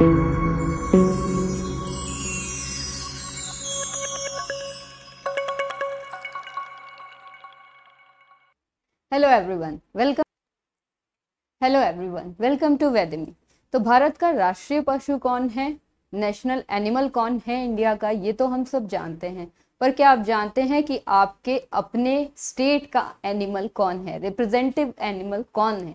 hello everyone welcome hello everyone welcome to वेदमी तो भारत का राष्ट्रीय पशु कौन है नेशनल एनिमल कौन है इंडिया का ये तो हम सब जानते हैं पर क्या आप जानते हैं कि आपके अपने स्टेट का एनिमल कौन है रिप्रेजेंटेटिव एनिमल कौन है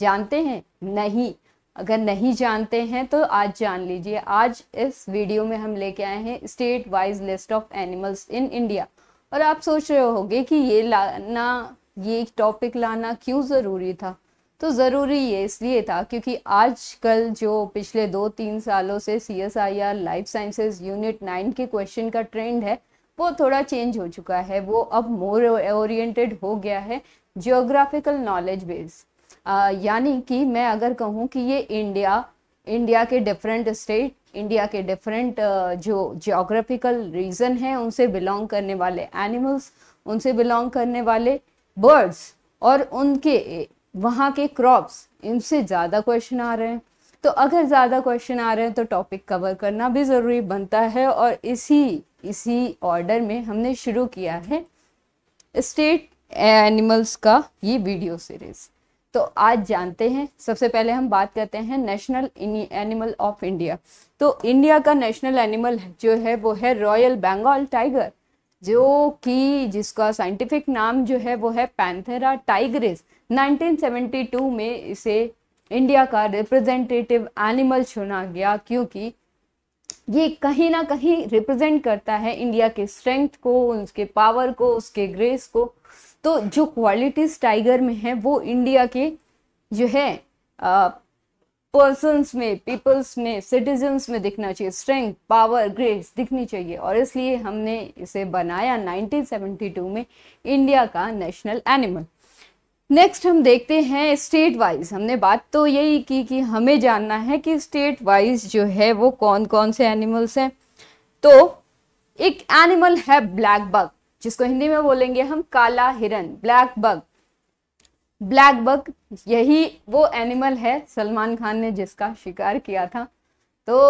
जानते हैं नहीं अगर नहीं जानते हैं तो आज जान लीजिए आज इस वीडियो में हम लेके आए हैं state wise list of animals in India और आप सोच रहे होगे कि ये लाना ये टॉपिक लाना क्यों ज़रूरी था तो ज़रूरी ये इसलिए था क्योंकि आजकल जो पिछले दो तीन सालों से C S I R life sciences unit nine के क्वेश्चन का ट्रेंड है वो थोड़ा चेंज हो चुका है वो अब मोर ओरिएंटेड हो गया है जियोग्राफिकल नॉलेज बेस्ड यानी कि मैं अगर कहूँ कि ये इंडिया इंडिया के डिफरेंट स्टेट इंडिया के डिफरेंट जो जोग्राफिकल रीजन है उनसे बिलोंग करने वाले एनिमल्स उनसे बिलोंग करने वाले बर्ड्स और उनके वहाँ के क्रॉप्स इनसे ज़्यादा क्वेश्चन आ रहे हैं तो अगर ज़्यादा क्वेश्चन आ रहे हैं तो टॉपिक कवर करना भी ज़रूरी बनता है और इसी इसी ऑर्डर में हमने शुरू किया है स्टेट एनिमल्स का ये वीडियो सीरीज़ तो आज जानते हैं सबसे पहले हम बात करते हैं नेशनल एनिमल ऑफ इंडिया तो इंडिया का नेशनल एनिमल जो है वो है रॉयल बंगाल टाइगर जो कि जिसका साइंटिफिक नाम जो है वो है पैंथेरा टाइग्रिस 1972 में इसे इंडिया का रिप्रेजेंटेटिव एनिमल चुना गया क्योंकि ये कहीं ना कहीं रिप्रेजेंट करता है इंडिया के स्ट्रेंथ को उसके पावर को उसके ग्रेस को तो जो क्वालिटीज़ टाइगर में है वो इंडिया के जो है पर्सनस में पीपल्स में सिटीजन्स में दिखना चाहिए स्ट्रेंथ पावर ग्रेड्स दिखनी चाहिए और इसलिए हमने इसे बनाया 1972 में इंडिया का नेशनल एनिमल नेक्स्ट हम देखते हैं स्टेट वाइज हमने बात तो यही की कि हमें जानना है कि स्टेट वाइज जो है वो कौन कौन से एनिमल्स हैं तो एक एनिमल है ब्लैक बग जिसको हिंदी में बोलेंगे हम काला हिरन ब्लैक बग ब्लैक बग यही वो एनिमल है सलमान खान ने जिसका शिकार किया था तो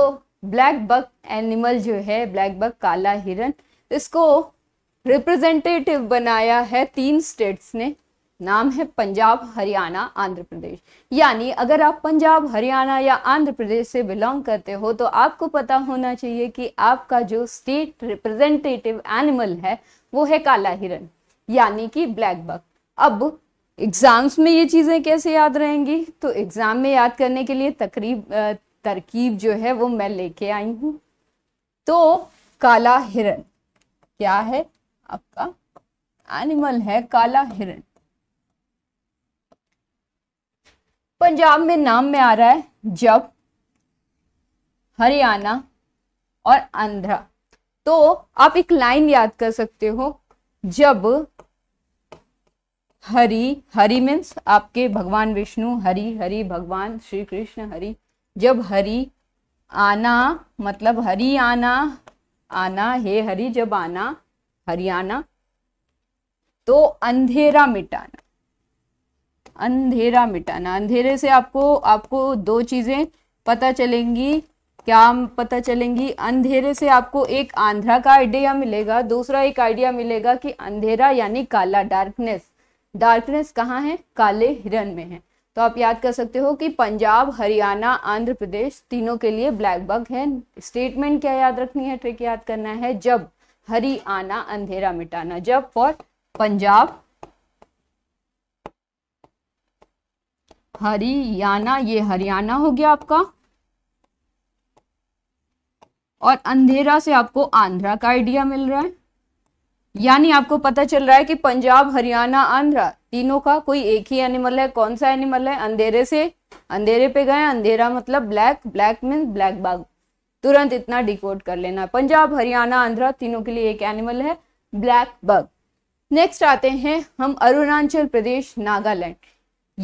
ब्लैक बग एनिमल जो है ब्लैक बग काला हिरन इसको रिप्रेजेंटेटिव बनाया है तीन स्टेट्स ने नाम है पंजाब हरियाणा आंध्र प्रदेश यानी अगर आप पंजाब हरियाणा या आंध्र प्रदेश से बिलोंग करते हो तो आपको पता होना चाहिए कि आपका जो स्टेट रिप्रेजेंटेटिव एनिमल है वो है काला हिरन यानी कि ब्लैक बक अब एग्ज़ाम्स में ये चीज़ें कैसे याद रहेंगी तो एग्ज़ाम में याद करने के लिए तकरीब तरकीब जो है वो मैं लेके आई हूं तो काला हिरन क्या है आपका एनिमल है काला हिरन पंजाब में नाम में आ रहा है जब हरियाणा और आंध्रा तो आप एक लाइन याद कर सकते हो जब हरि हरि मीन्स आपके भगवान विष्णु हरि हरि भगवान श्री कृष्ण हरि जब हरि आना मतलब हरि आना आना हे हरि जब आना हरियाणा तो अंधेरा मिटाना अंधेरा मिटाना अंधेरे से आपको आपको दो चीज़ें पता चलेंगी क्या पता चलेंगी अंधेरे से आपको एक आंध्रा का आइडिया मिलेगा दूसरा एक आइडिया मिलेगा कि अंधेरा यानी काला डार्कनेस डार्कनेस कहाँ है काले हिरन में है तो आप याद कर सकते हो कि पंजाब हरियाणा आंध्र प्रदेश तीनों के लिए ब्लैक बग है स्टेटमेंट क्या याद रखनी है ट्रिक याद करना है जब हरियाणा अंधेरा मिटाना जब फॉर पंजाब हरियाणा ये हरियाणा हो गया आपका और अंधेरा से आपको आंध्रा का आइडिया मिल रहा है यानी आपको पता चल रहा है कि पंजाब हरियाणा आंध्रा तीनों का कोई एक ही एनिमल है कौन सा एनिमल है अंधेरे से अंधेरे पे गए अंधेरा मतलब black black mean black buck तुरंत इतना डिकोड कर लेना पंजाब हरियाणा आंध्रा तीनों के लिए एक एनिमल है ब्लैक बग नेक्स्ट आते हैं हम अरुणाचल प्रदेश नागालैंड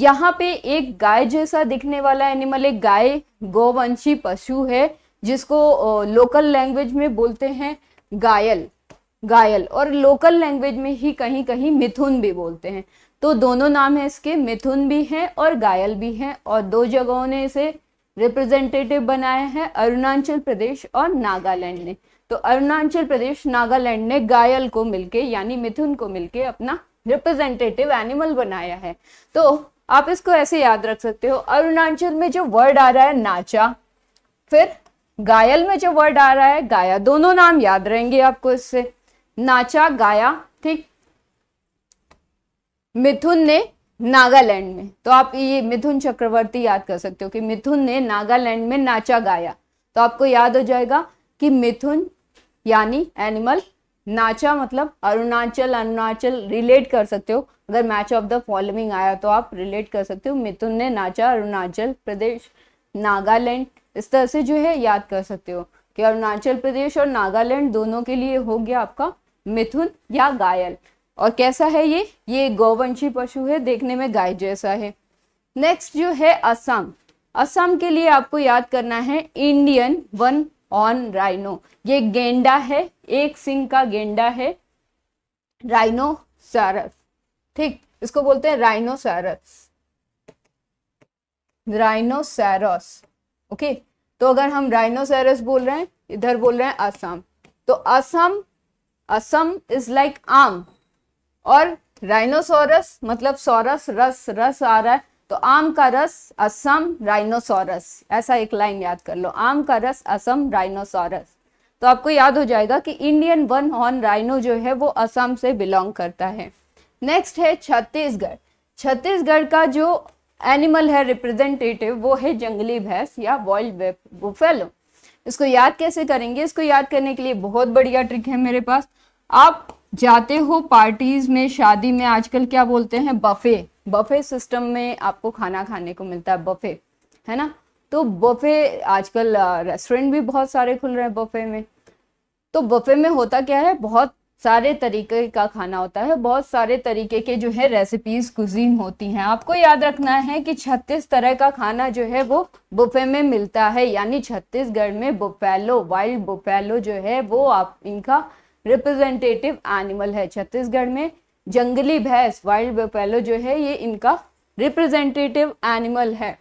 यहाँ पे एक गाय जैसा दिखने वाला एनिमल एक गाय गोवंशी पशु है जिसको लोकल लैंग्वेज में बोलते हैं गायल गायल और लोकल लैंग्वेज में ही कहीं कहीं मिथुन भी बोलते हैं तो दोनों नाम है इसके मिथुन भी हैं और गायल भी हैं और दो जगहों ने इसे रिप्रेजेंटेटिव बनाया है अरुणाचल प्रदेश और नागालैंड ने तो अरुणाचल प्रदेश नागालैंड ने गायल को मिलके यानी मिथुन को मिलके अपना रिप्रेजेंटेटिव एनिमल बनाया है तो आप इसको ऐसे याद रख सकते हो अरुणाचल में जो वर्ड आ रहा है नाचा फिर गायल में जो वर्ड आ रहा है गाया दोनों नाम याद रहेंगे आपको इससे नाचा गाया ठीक मिथुन ने नागालैंड में तो आप ये मिथुन चक्रवर्ती याद कर सकते हो कि मिथुन ने नागालैंड में नाचा गाया तो आपको याद हो जाएगा कि मिथुन यानी एनिमल नाचा मतलब अरुणाचल अरुणाचल रिलेट कर सकते हो अगर मैच ऑफ द फॉलोइंग आया तो आप रिलेट कर सकते हो मिथुन ने नाचा अरुणाचल प्रदेश नागालैंड इस तरह से जो है याद कर सकते हो कि अरुणाचल प्रदेश और नागालैंड दोनों के लिए हो गया आपका मिथुन या गायल और कैसा है ये ये गौवंशी पशु है देखने में गाय जैसा है नेक्स्ट जो है असम असम के लिए आपको याद करना है इंडियन वन ऑन राइनो ये गेंडा है एक सिंह का गेंडा है राइनो सारस ठीक इसको बोलते हैं राइनोसैरस राइनोसैरस ओके तो अगर हम राइनोसैरस बोल रहे हैं इधर बोल रहे हैं असम तो असम असम इज लाइक आम और राइनोसोरस मतलब सोरस रस रस आ रहा है तो आम का रस असम राइनोसोरस ऐसा एक लाइन याद कर लो आम का रस असम राइनोसोरस तो आपको याद हो जाएगा कि इंडियन वन हॉर्न राइनो जो है वो असम से बिलोंग करता है नेक्स्ट है छत्तीसगढ़ छत्तीसगढ़ का जो एनिमल है रिप्रेजेंटेटिव वो है जंगली भैंस या वाइल्ड बुफेलो इसको याद कैसे करेंगे इसको याद करने के लिए बहुत बढ़िया ट्रिक है मेरे पास आप जाते हो पार्टीज में शादी में आजकल क्या बोलते हैं बफे बफे सिस्टम में आपको खाना खाने को मिलता है बफे है ना तो बफे आजकल रेस्टोरेंट भी बहुत सारे खुल रहे हैं बफे में तो बफे में होता क्या है बहुत सारे तरीके का खाना होता है बहुत सारे तरीके के जो है रेसिपीज कुजीन होती हैं आपको याद रखना है कि छत्तीस तरह का खाना जो है वो बुफे में मिलता है यानी छत्तीसगढ़ में बुफेलो वाइल्ड बुफेलो जो है वो आप इनका रिप्रेजेंटेटिव एनिमल है छत्तीसगढ़ में जंगली भैंस वाइल्ड बुफेलो जो है ये इनका रिप्रेजेंटेटिव एनिमल है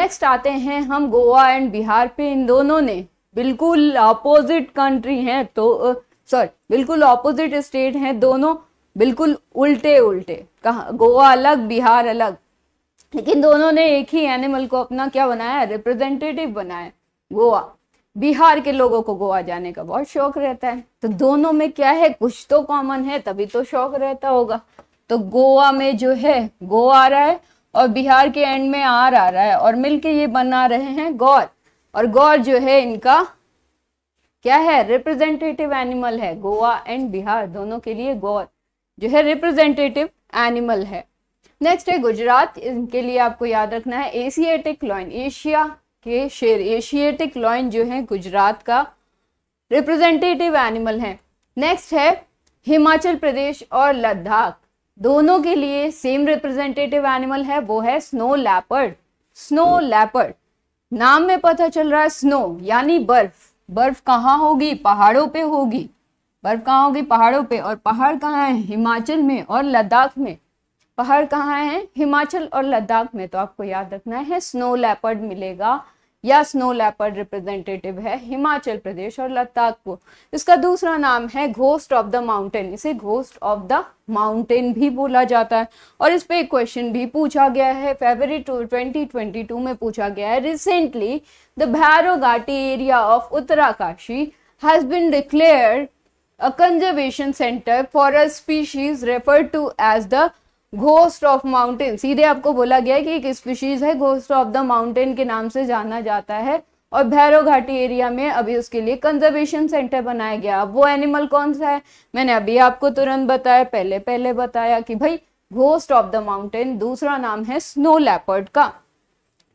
नेक्स्ट आते हैं हम गोवा एंड बिहार पे इन दोनों ने बिल्कुल अपोजिट कंट्री हैं तो सॉरी बिल्कुल ऑपोजिट स्टेट हैं दोनों बिल्कुल उल्टे उल्टे कहा गोवा अलग बिहार अलग लेकिन दोनों ने एक ही एनिमल को अपना क्या बनाया रिप्रेजेंटेटिव बनाया गोवा बिहार के लोगों को गोवा जाने का बहुत शौक रहता है तो दोनों में क्या है कुछ तो कॉमन है तभी तो शौक रहता होगा तो गोवा में जो है गो आ रहा है और बिहार के एंड में आर आ रहा है और मिलके ये बना रहे हैं गौर और गौर जो है इनका क्या है रिप्रेजेंटेटिव एनिमल है गोवा एंड बिहार दोनों के लिए गौर जो है रिप्रेजेंटेटिव एनिमल है नेक्स्ट है गुजरात इनके लिए आपको याद रखना है एशियाटिक लॉइन एशिया के शेर एशियाटिक लॉइन जो है गुजरात का रिप्रेजेंटेटिव एनिमल है नेक्स्ट है हिमाचल प्रदेश और लद्दाख दोनों के लिए सेम रिप्रेजेंटेटिव एनिमल है वो है स्नो लैपर्ड स्नो लैपर्ड नाम में पता चल रहा है स्नो यानी बर्फ बर्फ कहाँ होगी पहाड़ों पे होगी बर्फ कहाँ होगी पहाड़ों पे और पहाड़ कहाँ है हिमाचल में और लद्दाख में पहाड़ कहाँ है हिमाचल और लद्दाख में तो आपको याद रखना है स्नो लेपर्ड मिलेगा या स्नो लेपर्ड रिप्रेजेंटेटिव है हिमाचल प्रदेश और लद्दाख को इसका दूसरा नाम है घोस्ट ऑफ द माउंटेन इसे घोस्ट ऑफ द माउंटेन भी बोला जाता है और इस पर एक क्वेश्चन भी पूछा गया है टू ट्वेंटी ट्वेंटी टू में पूछा गया है recently the Bhairon Ghati area of Uttarkashi has been declare a conservation centre for a species refer to as the ghost of mountain सीधे आपको बोला गया है कि एक स्पीशीज है घोस्ट ऑफ द माउंटेन के नाम से जाना जाता है और भैरव घाटी एरिया में अभी उसके लिए कंजर्वेशन सेंटर बनाया गया अब वो एनिमल कौन सा है मैंने अभी आपको तुरंत बताया पहले पहले बताया कि भाई घोस्ट ऑफ द माउंटेन दूसरा नाम है स्नो लैपर्ड का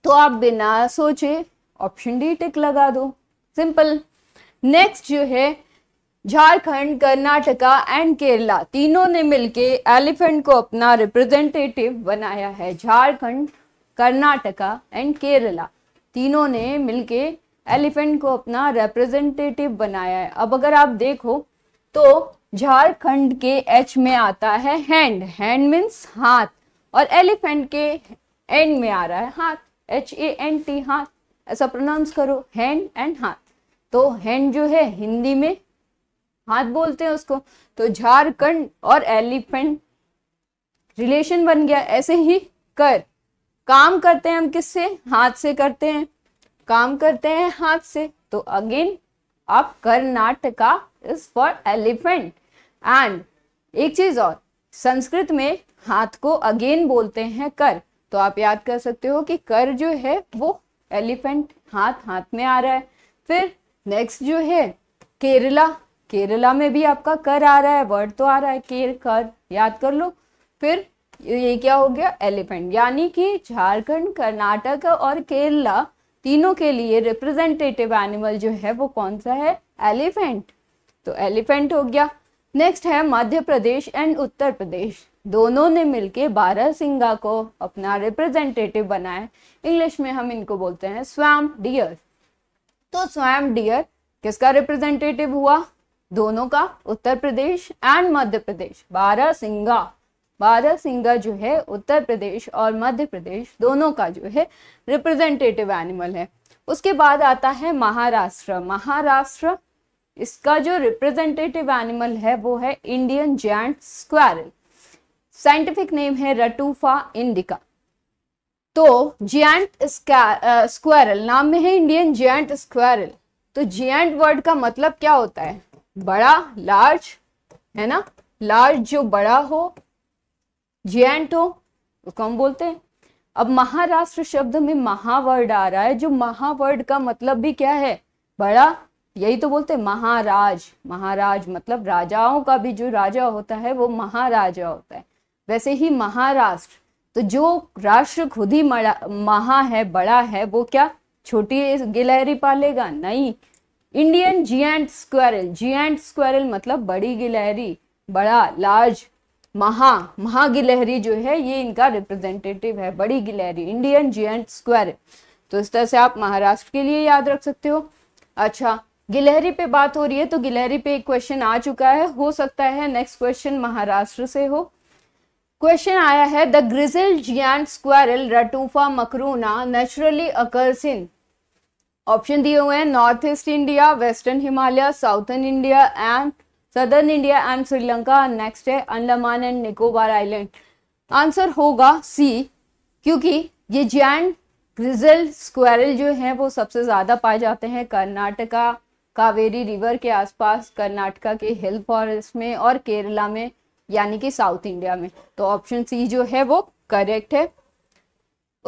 तो आप बिना सोचे ऑप्शन डी टिक लगा दो सिंपल नेक्स्ट जो है झारखंड कर्नाटका एंड केरला तीनों ने मिलकर एलिफेंट को अपना रिप्रेजेंटेटिव बनाया है झारखंड कर्नाटका एंड केरला तीनों ने मिलकर एलिफेंट को अपना रिप्रेजेंटेटिव बनाया है अब अगर आप देखो तो झारखंड के एच में आता है हैंड हैंड मीन्स हाथ और एलिफेंट के एंड में आ रहा है हाथ एच ए एन टी हाथ ऐसा प्रोनाउंस करो हैंड एंड हाथ तो हैंड जो है हिंदी में हाथ बोलते हैं उसको तो झारखंड और एलिफेंट रिलेशन बन गया ऐसे ही कर काम करते हैं हम किससे हाथ से करते हैं काम करते हैं हाथ से तो अगेन आप Karnataka is for elephant and एक चीज और संस्कृत में हाथ को अगेन बोलते हैं कर तो आप याद कर सकते हो कि कर जो है वो एलिफेंट हाथ हाथ में आ रहा है फिर नेक्स्ट जो है केरला केरला में भी आपका कर आ रहा है वर्ड तो आ रहा है केर कर याद कर लो फिर ये क्या हो गया एलिफेंट यानी कि झारखंड कर्नाटक और केरला तीनों के लिए रिप्रेजेंटेटिव एनिमल जो है वो कौन सा है एलिफेंट तो एलिफेंट हो गया नेक्स्ट है मध्य प्रदेश एंड उत्तर प्रदेश दोनों ने मिलके बारह सिंगा को अपना रिप्रेजेंटेटिव बनाया इंग्लिश में हम इनको बोलते हैं स्वैम डियर तो स्वैम डियर किसका रिप्रेजेंटेटिव हुआ दोनों का उत्तर प्रदेश एंड मध्य प्रदेश बारह सिंगा बारह सिंगा जो है उत्तर प्रदेश और मध्य प्रदेश दोनों का जो है रिप्रेजेंटेटिव एनिमल है उसके बाद आता है महाराष्ट्र महाराष्ट्र इसका जो रिप्रेजेंटेटिव एनिमल है वो है Indian giant squirrel scientific name है रटूफा इंडिका तो जियंट स्क्वायरल नाम में है इंडियन जियंट स्क्वायरल तो जियंट वर्ड का मतलब क्या होता है बड़ा लार्ज है ना लार्ज जो बड़ा हो जेंट हो उसको हम बोलते हैं अब महाराष्ट्र शब्द में महावर्ड आ रहा है जो महावर्ड का मतलब भी क्या है बड़ा यही तो बोलते हैं महाराज महाराज मतलब राजाओं का भी जो राजा होता है वो महाराजा होता है वैसे ही महाराष्ट्र तो जो राष्ट्र खुद ही महा है बड़ा है वो क्या छोटी गिलहरी पालेगा नहीं Indian giant squirrel giant squirrel मतलब बड़ी गिलहरी बड़ा लार्ज महा महा गिलहरी जो है ये इनका रिप्रेजेंटेटिव है बड़ी गिलहरी इंडियन जियंट स्क्वेरल तो इस तरह से आप महाराष्ट्र के लिए याद रख सकते हो अच्छा गिलहरी पे बात हो रही है तो गिलहरी पे एक क्वेश्चन आ चुका है हो सकता है नेक्स्ट क्वेश्चन महाराष्ट्र से हो क्वेश्चन आया है the grizzled giant squirrel Ratufa macroura naturally occurs in option दिए हुए हैं north east India western Himalaya southern India and southern India and Sri Lanka next है Andaman and Nicobar island answer होगा सी क्योंकि ये जैन ग्रिजल स्क्वेरल जो है वो सबसे ज़्यादा पाए जाते हैं कर्नाटका कावेरी रिवर के आसपास कर्नाटका के हिल फॉरेस्ट में और केरला में यानी कि साउथ इंडिया में तो ऑप्शन सी जो है वो करेक्ट है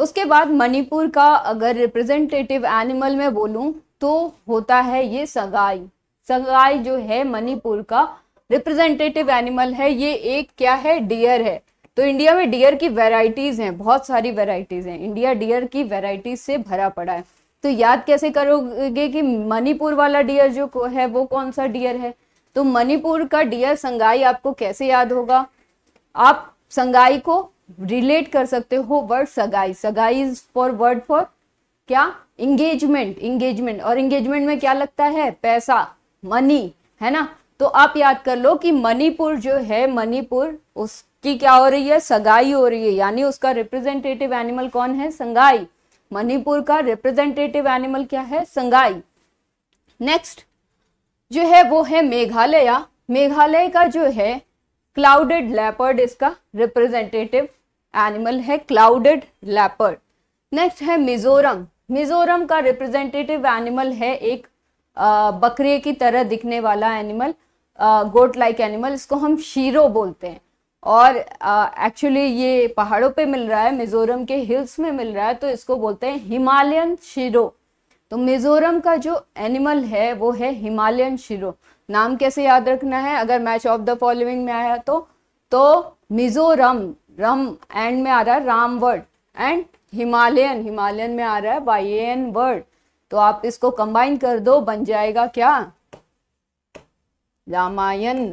उसके बाद मणिपुर का अगर रिप्रेजेंटेटिव एनिमल मैं बोलूँ तो होता है ये सगाई सगाई जो है मणिपुर का रिप्रेजेंटेटिव एनिमल है ये एक क्या है डियर है तो इंडिया में डियर की वेराइटीज़ हैं बहुत सारी वेराइटीज़ हैं इंडिया डियर की वेराइटीज़ से भरा पड़ा है तो याद कैसे करोगे कि मणिपुर वाला डियर जो है वो कौन सा डियर है तो मणिपुर का डियर संगाई आपको कैसे याद होगा आप संगाई को रिलेट कर सकते हो वर्ड सगाई सगाई इज फॉर वर्ड फॉर क्या इंगेजमेंट इंगेजमेंट और इंगेजमेंट में क्या लगता है पैसा मनी है ना तो आप याद कर लो कि मणिपुर जो है मणिपुर उसकी क्या हो रही है सगाई हो रही है यानी उसका रिप्रेजेंटेटिव एनिमल कौन है संगाई मणिपुर का रिप्रेजेंटेटिव एनिमल क्या है संगाई नेक्स्ट जो है वो है मेघालय मेघालय का जो है क्लाउडेड लेपर्ड इसका रिप्रेजेंटेटिव एनिमल है क्लाउडेड लैपर्ड नेक्स्ट है मिजोरम मिजोरम का रिप्रेजेंटेटिव एनिमल है एक बकरे की तरह दिखने वाला एनिमल गोट लाइक एनिमल इसको हम शीरो बोलते हैं और एक्चुअली ये पहाड़ों पे मिल रहा है मिजोरम के हिल्स में मिल रहा है तो इसको बोलते हैं हिमालयन शीरो तो मिजोरम का जो एनिमल है वो है हिमालयन शीरो नाम कैसे याद रखना है अगर मैच ऑफ द फॉलोइंग में आया तो तो मिजोरम रम एंड में आ रहा है राम वर्ड एंड हिमालयन हिमालयन में आ रहा है वाई वर्ड तो आप इसको कंबाइन कर दो बन जाएगा क्या रामायण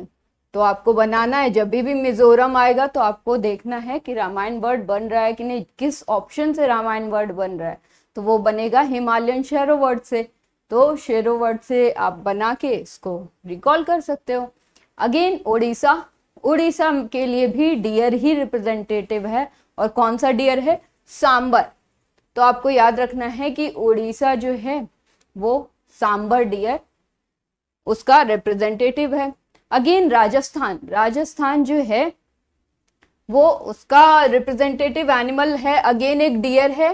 तो आपको बनाना है जब भी भी मिजोरम आएगा तो आपको देखना है कि रामायण वर्ड बन रहा है कि नहीं किस ऑप्शन से रामायण वर्ड बन रहा है तो वो बनेगा हिमालयन शेरो वर्ड से तो शेरो वर्ड से आप बना के इसको रिकॉल कर सकते हो अगेन ओडिशा उड़ीसा के लिए भी डियर ही रिप्रेजेंटेटिव है और कौन सा डियर है सांबर तो आपको याद रखना है कि उड़ीसा जो है वो सांबर डियर उसका रिप्रेजेंटेटिव है अगेन राजस्थान राजस्थान जो है वो उसका रिप्रेजेंटेटिव एनिमल है अगेन एक डियर है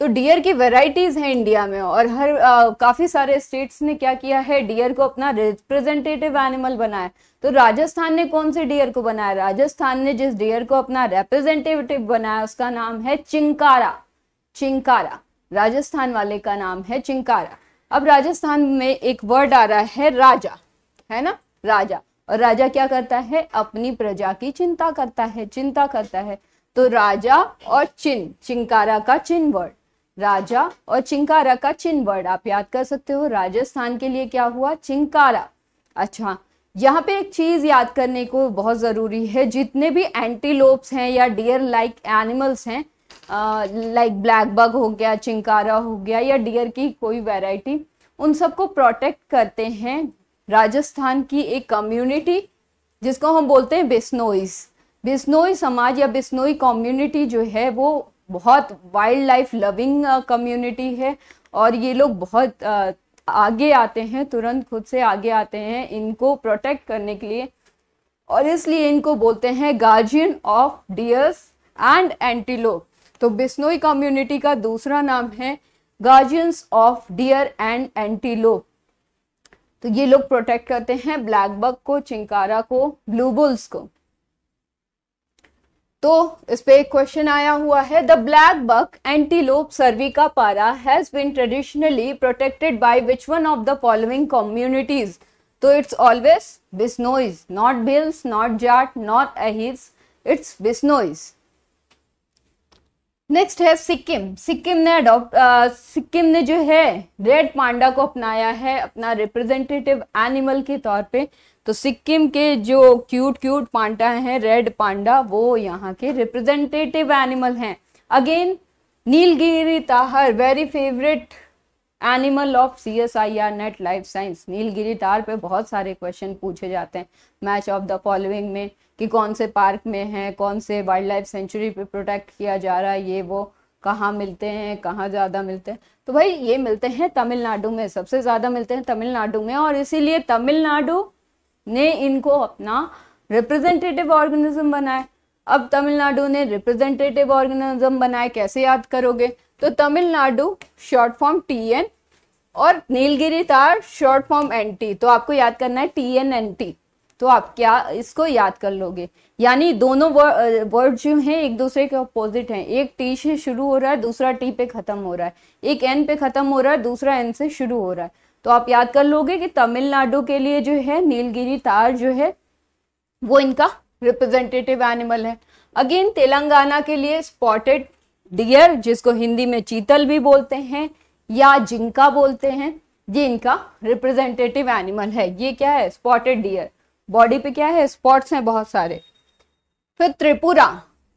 तो डियर की वेराइटीज़ हैं इंडिया में और हर आ, काफ़ी सारे स्टेट्स ने क्या किया है डियर को अपना रिप्रेजेंटेटिव एनिमल बनाया तो राजस्थान ने कौन से डियर को बनाया राजस्थान ने जिस डियर को अपना रिप्रेजेंटेटिव बनाया उसका नाम है चिंकारा चिंकारा राजस्थान वाले का नाम है चिंकारा अब राजस्थान में एक वर्ड आ रहा है राजा है ना राजा और राजा क्या करता है अपनी प्रजा की चिंता करता है चिंता करता है तो राजा और चिन चिंकारा का चिन्ह वर्ड राजा और चिंकारा का चिन्ह वर्ड आप याद कर सकते हो राजस्थान के लिए क्या हुआ चिंकारा अच्छा यहाँ पे एक चीज याद करने को बहुत जरूरी है जितने भी एंटीलोप्स हैं या डियर लाइक एनिमल्स हैं लाइक ब्लैक बग हो गया चिंकारा हो गया या डियर की कोई वैरायटी उन सबको प्रोटेक्ट करते हैं राजस्थान की एक कम्युनिटी जिसको हम बोलते हैं बिस्नोइस बिस्नोई समाज या बिस्नोई कम्युनिटी जो है वो बहुत वाइल्ड लाइफ लविंग कम्युनिटी है और ये लोग बहुत uh, आगे आते हैं तुरंत खुद से आगे आते हैं इनको प्रोटेक्ट करने के लिए और इसलिए इनको बोलते हैं guardian of deers and antelope तो बिस्नोई कम्युनिटी का दूसरा नाम है guardians of deer and antelope तो ये लोग प्रोटेक्ट करते हैं ब्लैक को चिंकारा को ब्लूबुल्स को तो इस पे एक क्वेश्चन आया हुआ है the black buck antelope cervicapra has been traditionally protected by which one of the following communities तो it's always Bishnois not Bhils not Jat not Ahirs it's Bishnois next है सिक्किम सिक्किम ने अडोप्ट सिक्किम ने जो है रेड पांडा को अपनाया है अपना रिप्रेजेंटेटिव एनिमल के तौर पे तो सिक्किम के जो क्यूट क्यूट पांडा हैं रेड पांडा वो यहाँ के रिप्रेजेंटेटिव एनिमल हैं again Nilgiri tahr very favourite animal of C S I R net life science Nilgiri tahr पे बहुत सारे क्वेश्चन पूछे जाते हैं मैच ऑफ द फॉलोइंग में कि कौन से पार्क में है कौन से वाइल्ड लाइफ सेंचुरी पे प्रोटेक्ट किया जा रहा है ये वो कहाँ मिलते हैं कहाँ ज़्यादा मिलते हैं तो भाई ये मिलते हैं तमिलनाडु में सबसे ज़्यादा मिलते हैं तमिलनाडु में और इसीलिए तमिलनाडु ने इनको अपना रिप्रेजेंटेटिव ऑर्गेनिज्म बनाया अब तमिलनाडु ने रिप्रेजेंटेटिव ऑर्गेनिज्म बनाए कैसे याद करोगे तो Tamil Nadu short form T N और नीलगिरी तार शॉर्ट फॉर्म एन टी तो आपको याद करना है टी एन एन टी तो आप क्या इसको याद कर लोगे यानी दोनों वर्ड जो हैं एक दूसरे के अपोजिट हैं एक टी से शुरू हो रहा है दूसरा टी पे खत्म हो रहा है एक एन पे खत्म हो रहा है दूसरा एन से शुरू हो रहा है तो आप याद कर लोगे कि तमिलनाडु के लिए जो है नीलगिरी तार जो है वो इनका रिप्रेजेंटेटिव एनिमल है अगेन तेलंगाना के लिए स्पॉटेड डियर जिसको हिंदी में चीतल भी बोलते हैं या जिंका बोलते हैं ये इनका रिप्रेजेंटेटिव एनिमल है ये क्या है स्पॉटेड डियर बॉडी पे क्या है स्पॉट्स हैं बहुत सारे फिर त्रिपुरा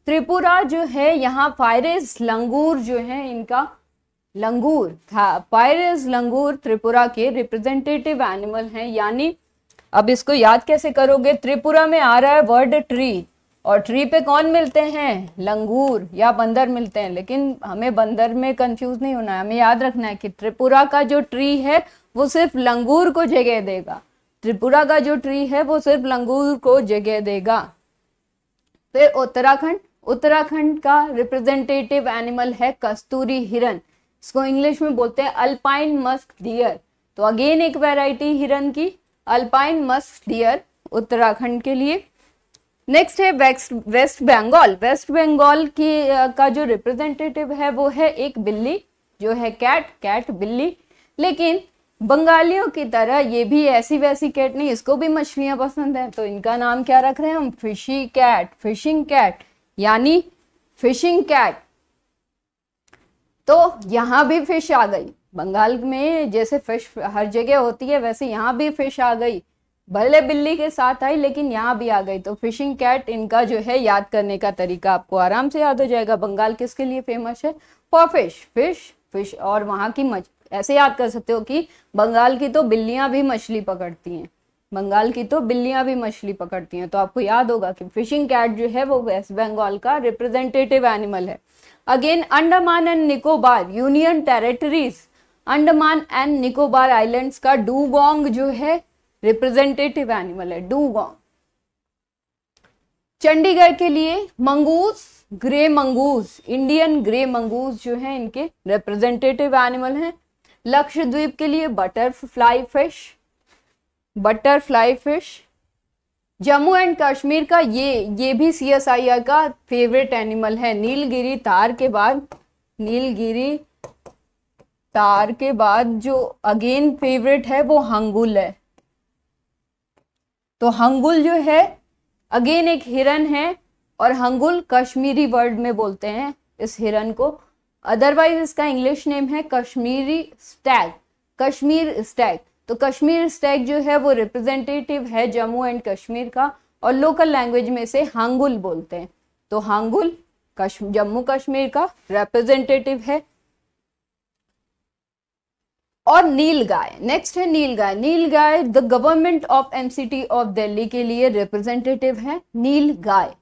त्रिपुरा जो है यहाँ फायरेज लंगूर जो है इनका लंगूर था पायरस लंगूर त्रिपुरा के रिप्रेजेंटेटिव एनिमल हैं यानी अब इसको याद कैसे करोगे त्रिपुरा में आ रहा है वर्ड ट्री और ट्री पे कौन मिलते हैं लंगूर या बंदर मिलते हैं लेकिन हमें बंदर में कंफ्यूज नहीं होना है हमें याद रखना है कि त्रिपुरा का जो ट्री है वो सिर्फ लंगूर को जगह देगा त्रिपुरा का जो ट्री है वो सिर्फ लंगूर को जगह देगा फिर उत्तराखंड उत्तराखंड का रिप्रेजेंटेटिव एनिमल है कस्तूरी हिरन इसको इंग्लिश में बोलते हैं अल्पाइन मस्क डियर तो अगेन एक वैरायटी हिरन की अल्पाइन मस्क डियर उत्तराखंड के लिए नेक्स्ट है west west Bengal west Bengal की का जो रिप्रेजेंटेटिव है वो है एक बिल्ली जो है कैट कैट बिल्ली लेकिन बंगालियों की तरह ये भी ऐसी वैसी कैट नहीं इसको भी मछलियाँ पसंद हैं तो इनका नाम क्या रख रहे हैं हम फिशी कैट फिशिंग कैट यानी फिशिंग कैट तो यहाँ भी फिश आ गई बंगाल में जैसे फिश हर जगह होती है वैसे यहाँ भी फिश आ गई भले बिल्ली के साथ आई लेकिन यहाँ भी आ गई तो फिशिंग कैट इनका जो है याद करने का तरीका आपको आराम से याद हो जाएगा बंगाल किसके लिए फेमस है फॉर फिश फिश फिश और वहाँ की मछ ऐसे याद कर सकते हो कि बंगाल की तो बिल्लियाँ भी मछली पकड़ती हैं बंगाल की तो बिल्लियां भी मछली पकड़ती हैं तो आपको याद होगा कि फिशिंग कैट जो है वो वेस्ट बंगाल का रिप्रेजेंटेटिव एनिमल है again Andaman and Nicobar union territories Andaman and Nicobar islands का डूगोंग जो है रिप्रेजेंटेटिव एनिमल है डूगोंग चंडीगढ़ के लिए mongoose grey mongoose Indian grey mongoose जो है इनके रिप्रेजेंटेटिव एनिमल हैं लक्षद्वीप के लिए butterfly fish butterfly fish Jammu and Kashmir का ये ये भी सी एस आई आर का फेवरेट एनिमल है नीलगिरी तार के बाद नीलगिरी तार के बाद जो अगेन फेवरेट है वो हंगुल है तो हंगुल जो है अगेन एक हिरन है और हंगुल कश्मीरी वर्ड में बोलते हैं इस हिरन को अदरवाइज इसका इंग्लिश नेम है कश्मीरी स्टैग कश्मीर स्टैग तो कश्मीर स्टैग जो है वो रिप्रेजेंटेटिव है जम्मू एंड कश्मीर का और लोकल लैंग्वेज में से हांगुल बोलते हैं तो हांगुल कश जम्मू कश्मीर का रिप्रेजेंटेटिव है और नील गाय नेक्स्ट है nilgai nilgai the government of NCT of Delhi के लिए रिप्रेजेंटेटिव है नील गाय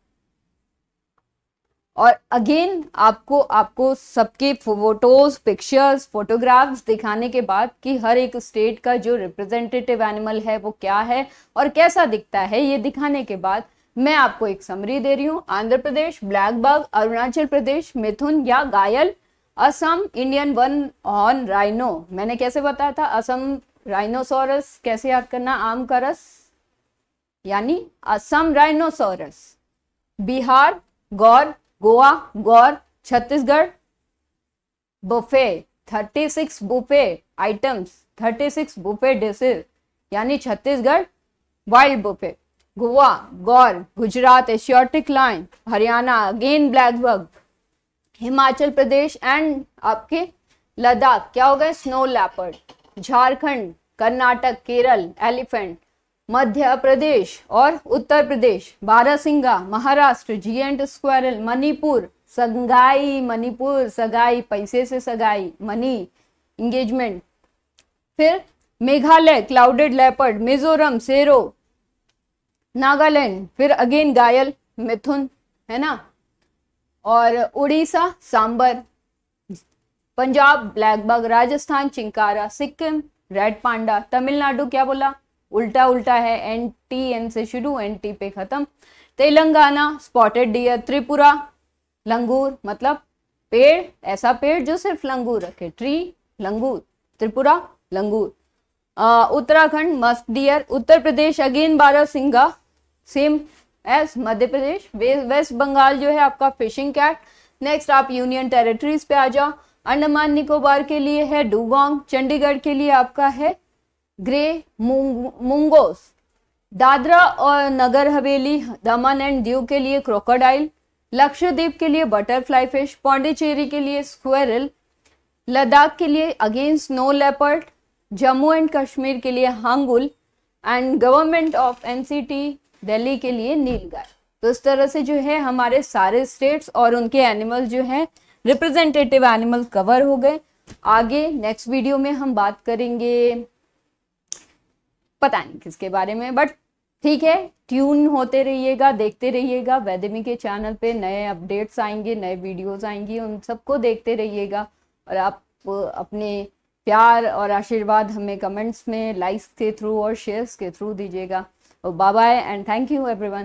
और अगेन आपको आपको सबके फोटोज पिक्चर्स फोटोग्राफ्स दिखाने के बाद कि हर एक स्टेट का जो रिप्रेजेंटेटिव एनिमल है वो क्या है और कैसा दिखता है ये दिखाने के बाद मैं आपको एक समरी दे रही हूँ आंध्र प्रदेश ब्लैक बाग अरुणाचल प्रदेश मिथुन या gayal Assam Indian one horn rhino मैंने कैसे बताया था असम राइनोसोरस कैसे याद करना आम करस यानी Assam rhinoceros Bihar gaur Goa gaur Chhattisgarh buffet six buffet items six buffet dishes यानी Chhattisgarh wild buffet Goa gaur Gujarat Asiatic lion Haryana again blackbuck Himachal Pradesh and आपके लद्दाख क्या हो गए snow leopard Jharkhand Karnataka Kerala elephant Madhya Pradesh और उत्तर प्रदेश बारासिंगा महाराष्ट्र एंड स्क्वायरल मणिपुर सगाई मणिपुर सगाई पैसे से सगाई मनी इंगेजमेंट फिर Meghalaya clouded leopard Mizoram serow Nagaland फिर अगेन गायल मिथुन है ना और Orissa sambar Punjab blackbuck Rajasthan chinkara Sikkim red panda Tamil Nadu क्या बोला उल्टा उल्टा है एन टी एन से शुरू एन टी पे खत्म तेलंगाना स्पॉटेड डियर त्रिपुरा लंगूर मतलब पेड़ ऐसा पेड़ जो सिर्फ लंगूर रखे tree langur Tripura langur Uttarakhand musk deer Uttar Pradesh again barasingha same as Madhya Pradesh वे, वेस्ट बंगाल जो है आपका फिशिंग कैट नेक्स्ट आप यूनियन टेरिटरीज पे आ जाओ अंडमान निकोबार के लिए है डुगोंग चंडीगढ़ के लिए आपका है ग्रे मुंगोस दादरा और नगर हवेली दमन एंड दीव के लिए क्रोकोडाइल लक्षद्वीप के लिए बटरफ्लाई फिश पौंडीचेरी के लिए स्क्वेरल लद्दाख के लिए again snow leopard Jammu and Kashmir के लिए hangul and government of NCT Delhi के लिए नीलगाय तो इस तरह से जो है हमारे सारे स्टेट्स और उनके एनिमल्स जो हैं रिप्रेजेंटेटिव एनिमल कवर हो गए आगे नेक्स्ट वीडियो में हम बात करेंगे पता नहीं किसके बारे में बट ठीक है ट्यून होते रहिएगा देखते रहिएगा वैदमी के चैनल पे नए अपडेट्स आएंगे नए वीडियोस आएंगे उन सबको देखते रहिएगा और आप अपने प्यार और आशीर्वाद हमें कमेंट्स में लाइक्स के थ्रू और शेयर्स के थ्रू दीजिएगा और bye and thank you everyone